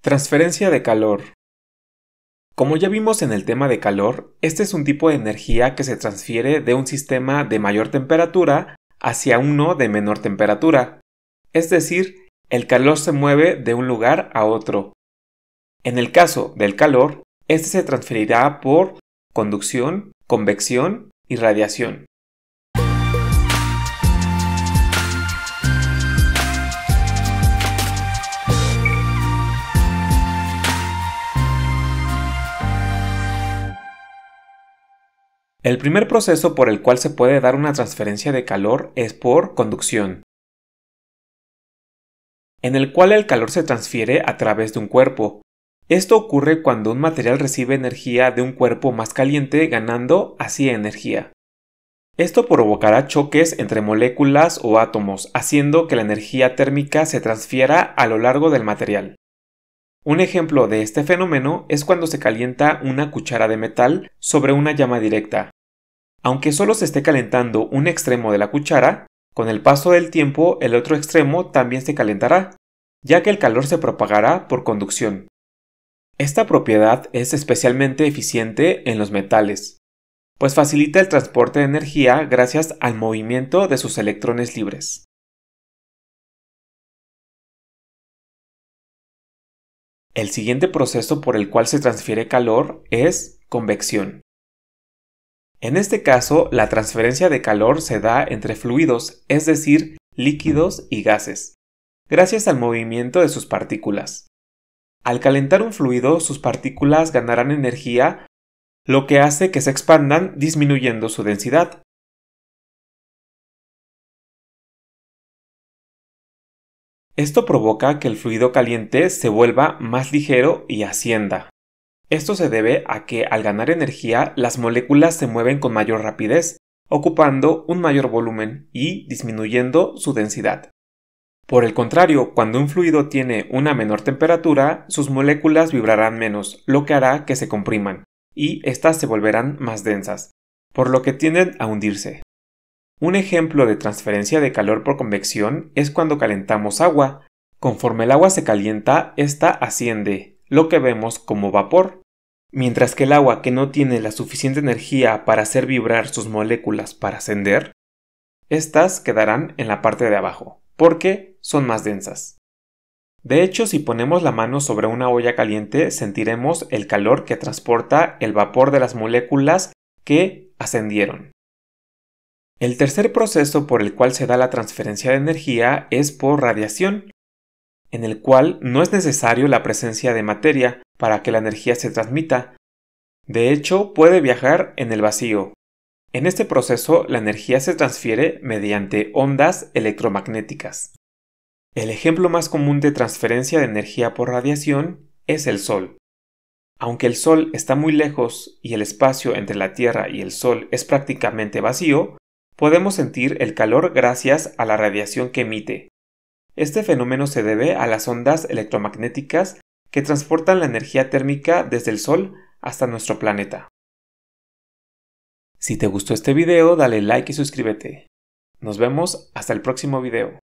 Transferencia de calor. Como ya vimos en el tema de calor, este es un tipo de energía que se transfiere de un sistema de mayor temperatura hacia uno de menor temperatura. Es decir, el calor se mueve de un lugar a otro. En el caso del calor, este se transferirá por conducción, convección y radiación. El primer proceso por el cual se puede dar una transferencia de calor es por conducción, en el cual el calor se transfiere a través de un cuerpo. Esto ocurre cuando un material recibe energía de un cuerpo más caliente ganando así energía. Esto provocará choques entre moléculas o átomos, haciendo que la energía térmica se transfiera a lo largo del material. Un ejemplo de este fenómeno es cuando se calienta una cuchara de metal sobre una llama directa. Aunque solo se esté calentando un extremo de la cuchara, con el paso del tiempo el otro extremo también se calentará, ya que el calor se propagará por conducción. Esta propiedad es especialmente eficiente en los metales, pues facilita el transporte de energía gracias al movimiento de sus electrones libres. El siguiente proceso por el cual se transfiere calor es convección. En este caso, la transferencia de calor se da entre fluidos, es decir, líquidos y gases, gracias al movimiento de sus partículas. Al calentar un fluido, sus partículas ganarán energía, lo que hace que se expandan disminuyendo su densidad. Esto provoca que el fluido caliente se vuelva más ligero y ascienda. Esto se debe a que al ganar energía las moléculas se mueven con mayor rapidez, ocupando un mayor volumen y disminuyendo su densidad. Por el contrario, cuando un fluido tiene una menor temperatura, sus moléculas vibrarán menos, lo que hará que se compriman, y éstas se volverán más densas, por lo que tienden a hundirse. Un ejemplo de transferencia de calor por convección es cuando calentamos agua. Conforme el agua se calienta, ésta asciende, lo que vemos como vapor, mientras que el agua que no tiene la suficiente energía para hacer vibrar sus moléculas para ascender, estas quedarán en la parte de abajo, porque son más densas. De hecho, si ponemos la mano sobre una olla caliente, sentiremos el calor que transporta el vapor de las moléculas que ascendieron. El tercer proceso por el cual se da la transferencia de energía es por radiación, en el cual no es necesario la presencia de materia para que la energía se transmita. De hecho, puede viajar en el vacío. En este proceso, la energía se transfiere mediante ondas electromagnéticas. El ejemplo más común de transferencia de energía por radiación es el Sol. Aunque el Sol está muy lejos y el espacio entre la Tierra y el Sol es prácticamente vacío, podemos sentir el calor gracias a la radiación que emite. Este fenómeno se debe a las ondas electromagnéticas que transportan la energía térmica desde el Sol hasta nuestro planeta. Si te gustó este video, dale like y suscríbete. Nos vemos hasta el próximo video.